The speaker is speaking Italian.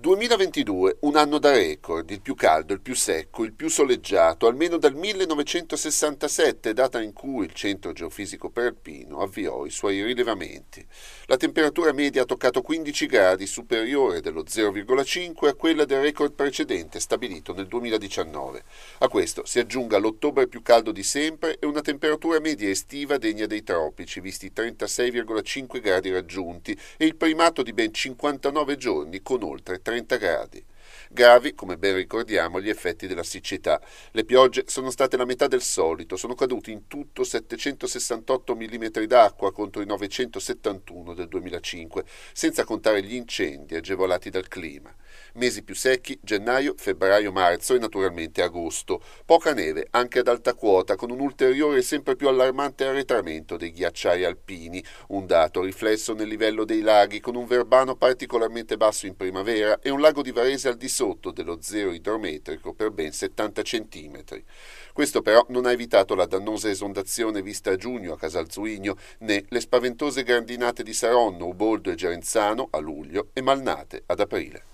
2022, un anno da record, il più caldo, il più secco, il più soleggiato, almeno dal 1967, data in cui il Centro Geofisico Perpino avviò i suoi rilevamenti. La temperatura media ha toccato 15 gradi, superiore dello 0,5 a quella del record precedente stabilito nel 2019. A questo si aggiunga l'ottobre più caldo di sempre e una temperatura media estiva degna dei tropici, visti i 36,5 gradi raggiunti e il primato di ben 59 giorni con oltre 30 30 gradi. Gravi, come ben ricordiamo, gli effetti della siccità. Le piogge sono state la metà del solito, sono caduti in tutto 768 mm d'acqua contro i 971 del 2005, senza contare gli incendi agevolati dal clima. Mesi più secchi, gennaio, febbraio, marzo e naturalmente agosto. Poca neve anche ad alta quota, con un ulteriore e sempre più allarmante arretramento dei ghiacciai alpini, un dato riflesso nel livello dei laghi, con un verbano particolarmente basso in primavera e un lago di Varese al di sotto dello zero idrometrico per ben 70 cm. Questo però non ha evitato la dannosa esondazione vista a giugno a Casalzuigno, né le spaventose grandinate di Saronno, Uboldo e Gerenzano a luglio e Malnate ad aprile.